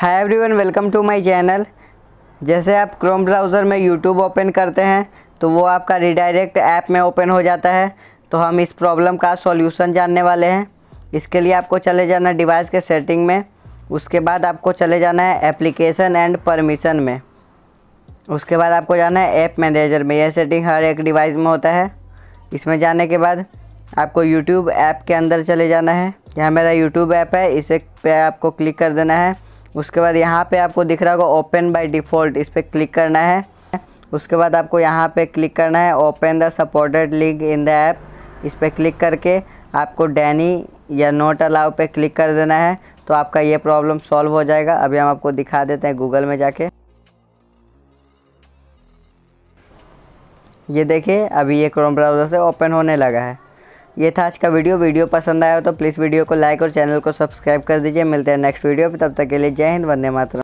hi everyone welcome to my channel जैसे आप Chrome browser में यूट्यूब ओपन करते हैं तो वो आपका रिडायरेक्ट ऐप में ओपन हो जाता है तो हम इस प्रॉब्लम का सॉल्यूशन जानने वाले हैं इसके लिए आपको चले जाना डिवाइस के सेटिंग में उसके बाद आपको चले जाना है एप्लीकेशन एंड परमिशन में उसके बाद आपको जाना है ऐप मैनेजर में यह सेटिंग हर एक डिवाइस में होता है इसमें जाने के बाद आपको यूट्यूब ऐप के अंदर चले जाना है यहाँ मेरा यूट्यूब ऐप है इसे पे आपको क्लिक कर देना है उसके बाद यहाँ पे आपको दिख रहा होगा ओपन बाय डिफ़ॉल्ट इस पर क्लिक करना है उसके बाद आपको यहाँ पे क्लिक करना है open the supported link in the app इस पर क्लिक करके आपको डैनी या नोट अलाउ पे क्लिक कर देना है तो आपका ये प्रॉब्लम सॉल्व हो जाएगा अभी हम आपको दिखा देते हैं गूगल में जाके ये देखिए अभी ये क्रोम ब्राउज़र से ओपन होने लगा है ये था आज का वीडियो वीडियो पसंद आया तो प्लीज़ वीडियो को लाइक और चैनल को सब्सक्राइब कर दीजिए मिलते हैं नेक्स्ट वीडियो पर तब तक के लिए जय हिंद वंदे मातरम